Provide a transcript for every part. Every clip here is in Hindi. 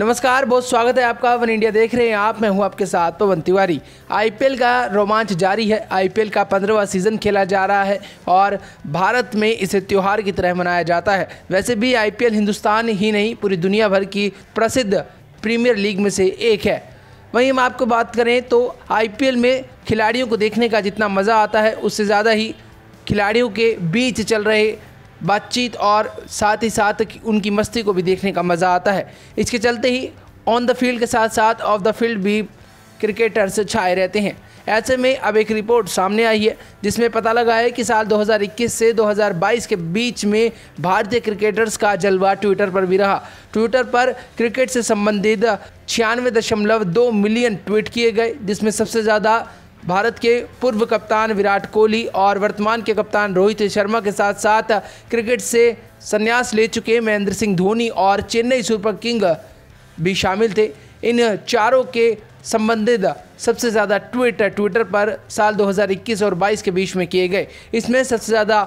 नमस्कार बहुत स्वागत है आपका वन इंडिया देख रहे हैं आप मैं हूं आपके साथ पवन तिवारी आईपीएल का रोमांच जारी है आईपीएल का पंद्रहवा सीज़न खेला जा रहा है और भारत में इसे त्यौहार की तरह मनाया जाता है वैसे भी आईपीएल हिंदुस्तान ही नहीं पूरी दुनिया भर की प्रसिद्ध प्रीमियर लीग में से एक है वहीं हम आपको बात करें तो आई में खिलाड़ियों को देखने का जितना मज़ा आता है उससे ज़्यादा ही खिलाड़ियों के बीच चल रहे बातचीत और साथ ही साथ उनकी मस्ती को भी देखने का मज़ा आता है इसके चलते ही ऑन द फील्ड के साथ साथ ऑफ द फील्ड भी क्रिकेटर्स छाए रहते हैं ऐसे में अब एक रिपोर्ट सामने आई है जिसमें पता लगा है कि साल 2021 से 2022 के बीच में भारतीय क्रिकेटर्स का जलवा ट्विटर पर भी रहा ट्विटर पर क्रिकेट से संबंधित छियानवे मिलियन ट्वीट किए गए जिसमें सबसे ज़्यादा भारत के पूर्व कप्तान विराट कोहली और वर्तमान के कप्तान रोहित शर्मा के साथ साथ क्रिकेट से संन्यास ले चुके महेंद्र सिंह धोनी और चेन्नई सुपर किंग भी शामिल थे इन चारों के संबंधित सबसे ज़्यादा ट्वीट ट्विटर पर साल 2021 और 22 के बीच में किए गए इसमें सबसे ज़्यादा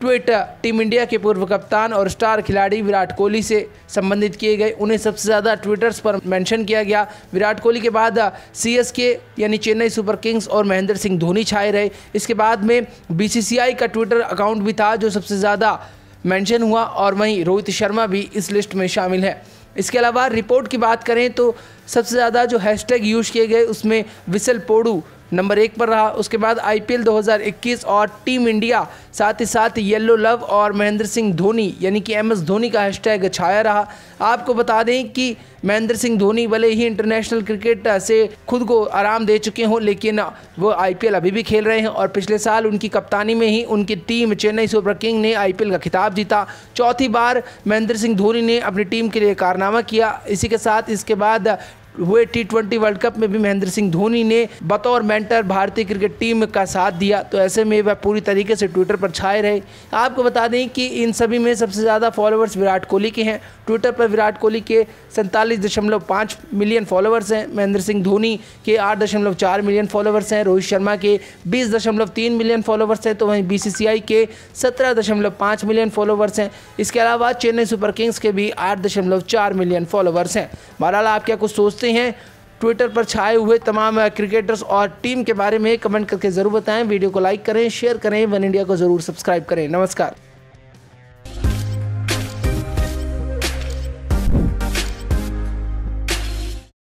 ट्वीट टीम इंडिया के पूर्व कप्तान और स्टार खिलाड़ी विराट कोहली से संबंधित किए गए उन्हें सबसे ज़्यादा ट्विटर्स पर मेंशन किया गया विराट कोहली के बाद सीएसके यानी चेन्नई सुपर किंग्स और महेंद्र सिंह धोनी छाए रहे इसके बाद में बीसीसीआई का ट्विटर अकाउंट भी था जो सबसे ज़्यादा मेंशन हुआ और वहीं रोहित शर्मा भी इस लिस्ट में शामिल है इसके अलावा रिपोर्ट की बात करें तो सबसे ज़्यादा जो हैशटैग यूज़ किए गए उसमें विसल पोड़ू नंबर एक पर रहा उसके बाद आईपीएल 2021 और टीम इंडिया साथ ही साथ येलो लव और महेंद्र सिंह धोनी यानी कि एम एस धोनी का हैशटैग छाया रहा आपको बता दें कि महेंद्र सिंह धोनी भले ही इंटरनेशनल क्रिकेट से खुद को आराम दे चुके हों लेकिन वो आईपीएल अभी भी खेल रहे हैं और पिछले साल उनकी कप्तानी में ही उनकी टीम चेन्नई सुपर किंग ने आई का खिताब जीता चौथी बार महेंद्र सिंह धोनी ने अपनी टीम के लिए कारनामा किया इसी के साथ इसके बाद हुए टी ट्वेंटी वर्ल्ड कप में भी महेंद्र सिंह धोनी ने बतौर मेंटर भारतीय क्रिकेट टीम का साथ दिया तो ऐसे में वह पूरी तरीके से ट्विटर पर छाए रहे आपको बता दें कि इन सभी में सबसे ज़्यादा फॉलोअर्स विराट कोहली के हैं ट्विटर पर विराट कोहली के सैंतालीस मिलियन फॉलोअर्स हैं महेंद्र सिंह धोनी के आठ मिलियन फॉलोअर्स हैं रोहित शर्मा के बीस मिलियन फॉलोअर्स हैं तो वहीं बी के सत्रह मिलियन फॉलोअर्स हैं इसके अलावा चेन्नई सुपर किंग्स के भी आठ मिलियन फॉलोअर्स हैं बहरहाल आप क्या कुछ सोचते सोचते हैं ट्विटर पर छाए हुए तमाम क्रिकेटर्स और टीम के बारे में कमेंट करके ज़रूर बताएं वीडियो को लाइक करें शेयर करें वन इंडिया को ज़रूर सब्सक्राइब करें नमस्कार